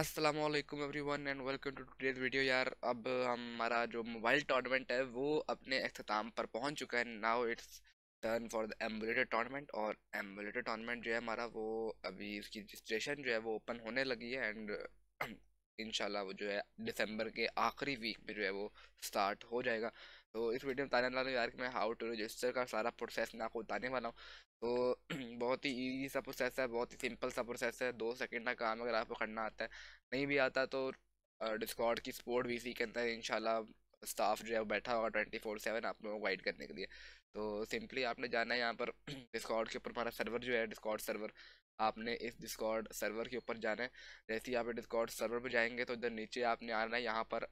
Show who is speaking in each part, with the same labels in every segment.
Speaker 1: Aslam everyone and welcome to today's video यार अब हमारा जो मोबाइल टॉर्नामेंट है वो अपने अख्ताम पर पहुंच चुका है now it's turn for the emulator tournament और एम्बुलेटर टूर्नामेंट जो है हमारा वो अभी उसकी रजिस्ट्रेशन जो है वो ओपन होने लगी है एंड इन वो जो है दिसंबर के आखिरी वीक में जो है वो स्टार्ट हो जाएगा तो इस वीडियो में बताने वाला हूँ यार कि मैं हाउ टू रजिस्टर का सारा प्रोसेस मैं आपको बताने वाला हूँ तो बहुत ही ईजी सा प्रोसेस है बहुत ही सिंपल सा प्रोसेस है दो सेकेंड का काम अगर आपको करना आता है नहीं भी आता तो डिस्कॉर्ड की स्पोर्ट इसी के अंदर इन स्टाफ जो है बैठा होगा ट्वेंटी फोर सेवन आप लोगों को गाइड करने के लिए तो सिंपली आपने जाना है यहाँ पर डिस्कॉर्ड के ऊपर हमारा सर्वर जो है डिस्कॉर्ड सर्वर आपने इस डिस्कॉर्ड सर्वर के ऊपर जाना है जैसे ही आप डिस्कॉर्ड सर्वर पर जाएंगे तो इधर नीचे आपने आना है यहाँ पर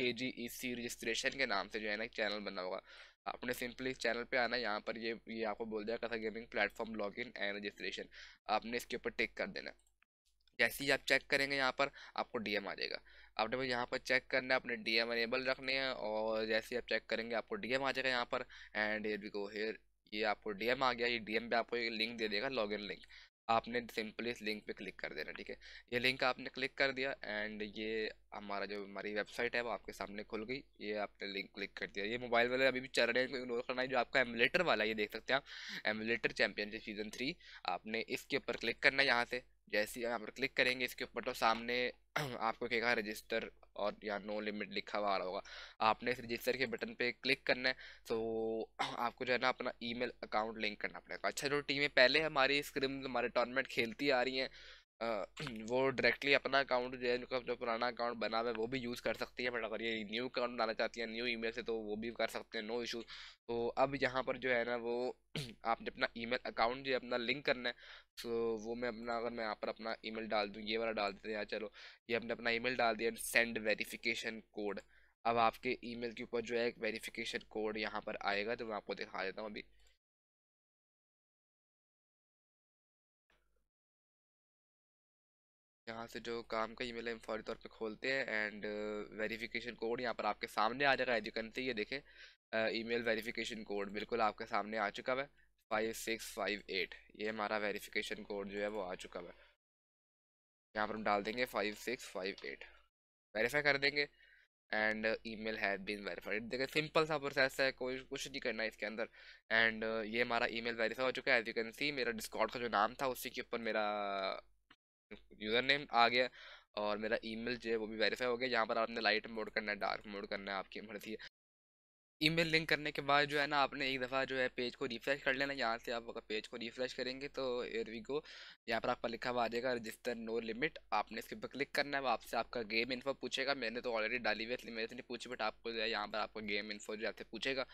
Speaker 1: के जी ई सी रजिस्ट्रेशन के नाम से जो है ना एक चैनल बना होगा आपने सिंपली इस चैनल पे आना यहाँ पर ये ये आपको बोल दिया कथा gaming platform login and registration आपने इसके ऊपर टिक कर देना जैसे ही आप चेक करेंगे यहाँ पर आपको डीएम आ जाएगा आपने बस यहाँ पर चेक करना है अपने डीएम एनेबल रखने हैं और जैसे ही आप चेक करेंगे आपको डीएम आ जाएगा यहाँ पर and here we go here ये आपको डीएम आ गया ये डीएम पे आपको एक लिंक दे देगा लॉगिन लिंक आपने सिंपली इस लिंक पे क्लिक कर देना ठीक है ये लिंक आपने क्लिक कर दिया एंड ये हमारा जो हमारी वेबसाइट है वो आपके सामने खुल गई ये आपने लिंक क्लिक कर दिया ये मोबाइल वाले अभी भी चल रहे हैं इग्नोर करना है जो आपका एमुलेटर वाला ये देख सकते हैं आप एमुलेटर चैंपियनशिप सीजन थ्री आपने इसके ऊपर क्लिक करना है यहाँ से जैसे ही यहाँ पर क्लिक करेंगे इसके ऊपर तो सामने आपको कहेगा रजिस्टर और यहाँ नो लिमिट लिखा हुआ आ रहा होगा आपने इस रजिस्टर के बटन पे क्लिक करना है तो आपको जो है ना अपना ईमेल अकाउंट लिंक करना पड़ेगा अच्छा जो टीमें पहले हमारी स्क्रीम हमारे टूर्नामेंट खेलती आ रही हैं वो डायरेक्टली अपना अकाउंट जो है उनका जो पुराना अकाउंट बना हुआ है वो भी यूज़ कर सकती है बट अगर ये न्यू अकाउंट बनाना चाहती हैं न्यू ई से तो वो भी कर सकते हैं नो इशू तो अब यहाँ पर जो है ना वो आपने अपना ई अकाउंट जो है अपना लिंक करना है तो वो मैं अपना अगर मैं यहाँ पर अपना ई डाल दूँ ये वाला डाल देते हैं चलो ये अपने अपना ई डाल दिया सेंड वेरीफिकेशन कोड अब आपके ईमेल के ऊपर जो है एक वेरीफिकेशन कोड यहाँ पर आएगा तो मैं आपको दिखा देता हूँ अभी यहाँ से जो काम का ईमेल है फौरी तौर पे खोलते हैं एंड वेरिफिकेशन कोड यहाँ पर आपके सामने आ जाएगा एजुकन से ये देखें ईमेल वेरिफिकेशन कोड बिल्कुल आपके सामने आ चुका है फाइव सिक्स फाइव एट ये हमारा वेरिफिकेशन कोड जो है वो आ चुका है यहाँ पर हम डाल देंगे five six five eight verify कर देंगे and email have been verified देखिए सिंपल सा प्रोसेस है कोई कुछ नहीं करना इसके अंदर एंड uh, ये हमारा ई मेल वेरीफाई हो चुका है एज यू कैन सी मेरा डिस्कॉर्ड का जो नाम था उसी के ऊपर मेरा यूज़र नेम आ गया और मेरा ईमेल जो है वो भी वेरीफाई हो गया यहाँ पर आपने लाइट मोड करना है डार्क मोड करना है आपकी मर्जी है ईमेल लिंक करने के बाद जो है ना आपने एक दफ़ा जो है पेज को रिफ़्रेश कर लेना यहाँ से आप अगर पेज को रिफ़्रेश करेंगे तो एयर वी गो यहाँ पर आपका लिखा हुआ आ जाएगा रजिस्टर नो लिमिट आपने इसके ऊपर क्लिक करना है आपसे आपका गेम इन्फो पूछेगा मैंने तो ऑलरेडी डाली हुई इसलिए मेरे से तो नहीं पूछी बट आपको जो है यहाँ पर आपका गेम इन्फो जो आपसे पूछेगा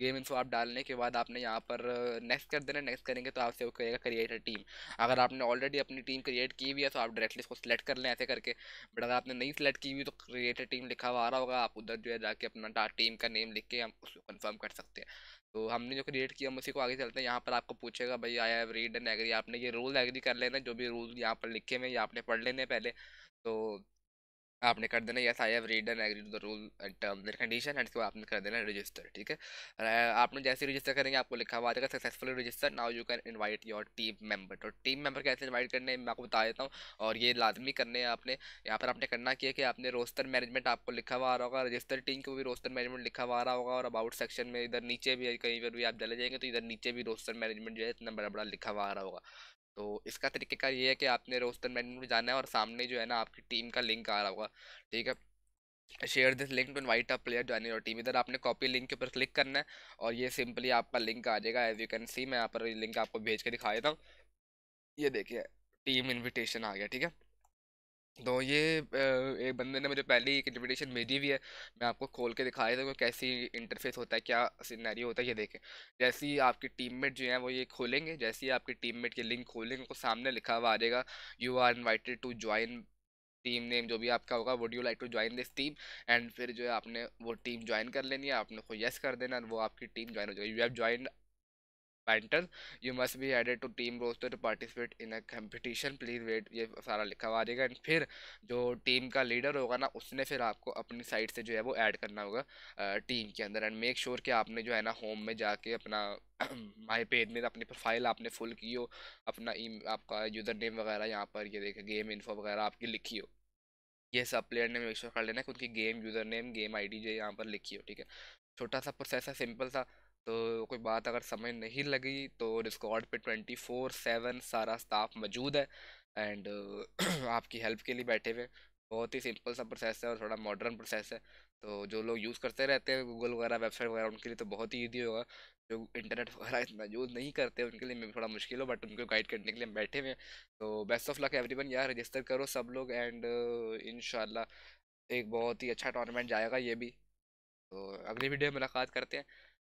Speaker 1: गेम इन्फो आप डालने के बाद आपने यहाँ पर नेक्स्ट कर देना नेक्स्ट करेंगे तो आपसे वो करेगा क्रिएटर टीम अगर आपने ऑलरेडी अपनी टीम क्रिएट की हुई है तो आप डायरेक्टली इसको सिलेक्ट कर लें ऐसे करके बट अगर आपने नहीं सिलेक्ट की हुई तो क्रिएटर टीम लिखा हुआ आ रहा होगा आप उधर जो है जाके अपना टीम का नेम लिख के हम उसको कन्फर्म कर सकते हैं तो हमने जो क्रिएट किया हम उसी को आगे चलते हैं यहाँ पर आपको पूछेगा भाई I have read and agree आपने ये रूल एग्री कर लेना जो भी रूल यहाँ पर लिखे हुए हैं ये आपने पढ़ लेने पहले तो आपने कर देना yes I have read and agree to the rule and term and condition and इसको आपने कर देना रजिस्टर ठीक है आपने जैसे रजिस्टर करेंगे आपको लिखा हुआ आ जाएगा register now you can invite your team member तो टीम मेंबर कैसे इनवाइट करने मैं आपको बता देता हूँ और ये लाजमी करने हैं आपने यहाँ पर आपने करना किया कि आपने रोस्टर मैनेजमेंट आपको लिखा हुआ आ रहा होगा रजिस्टर टीम को भी रोस्टर मैनेजमेंट लिखा हुआ आ रहा होगा और अबाउट सेक्शन में इधर नीचे भी कहीं पर भी आप चले जाएंगे तो इधर नीचे भी रोस्टर मैनेजमेंट जो है इतना बड़ा बड़ा लिखा हुआ आ रहा होगा तो इसका तरीक़ेकार ये है कि आपने रोस्टर मैन में जाना है और सामने जो है ना आपकी टीम का लिंक आ रहा होगा ठीक है share this link to invite a player join your team इधर आपने कॉपी लिंक के ऊपर क्लिक करना है और ये सिंपली आपका लिंक आ जाएगा एज यू कैन सी मैं यहाँ पर लिंक आपको भेज के दिखा देता हूँ ये देखिए टीम इन्विटेशन आ गया ठीक है तो ये एक बंदे ने मुझे पहले एक इन्विटेशन भेजी हुई है मैं आपको खोल के दिखा देता हूँ कैसी इंटरफेस होता है क्या सिनेरियो होता है ये देखें जैसे ही आपके टीममेट जो है वो ये खोलेंगे जैसे ही आपके टीममेट के लिंक खोलेंगे उनको सामने लिखा हुआ आ जाएगा you are invited to join team name जो भी आपका होगा would you like to join this team and फिर जो है आपने वो टीम ज्वाइन कर लेनी है आपने को येस कर देना वो आपकी टीम ज्वाइन हो जाएगी you have join baton you must be added to team roster to participate in a competition please wait ये सारा लिखा हुआ आ एंड फिर जो टीम का लीडर होगा ना उसने फिर आपको अपनी साइड से जो है वो ऐड करना होगा टीम के अंदर एंड मेक श्योर कि आपने जो है ना होम में जाके अपना माई पेज में अपनी प्रोफाइल आपने फुल की हो अपना ई आपका यूज़र नेम वगैरह यहाँ पर ये देखें गेम इन्फो वगैरह आपकी लिखी हो ये सब प्लेयर ने मेक श्योर कर लेना है उनकी game user name game I D जो यहाँ पर लिखी हो ठीक है छोटा सा प्रोसेस है सिंपल सा तो कोई बात अगर समझ नहीं लगी तो डिस्कॉर्ड पे ट्वेंटी फोर सेवन सारा स्टाफ मौजूद है एंड आपकी हेल्प के लिए बैठे हुए बहुत ही सिंपल सा प्रोसेस है और थोड़ा मॉडर्न प्रोसेस है तो जो लोग यूज़ करते रहते हैं गूगल वगैरह वेबसाइट वगैरह उनके लिए तो बहुत ही ईजी होगा जो इंटरनेट वगैरह इतना यूज़ नहीं करते उनके लिए थोड़ा मुश्किल हो बट उनको गाइड करने के लिए हम बैठे हुए हैं तो बेस्ट ऑफ लक एवरीवन यार रजिस्टर करो सब लोग एंड इन एक बहुत ही अच्छा टूर्नामेंट जाएगा ये भी तो अगली वीडियो में मुलाकात करते हैं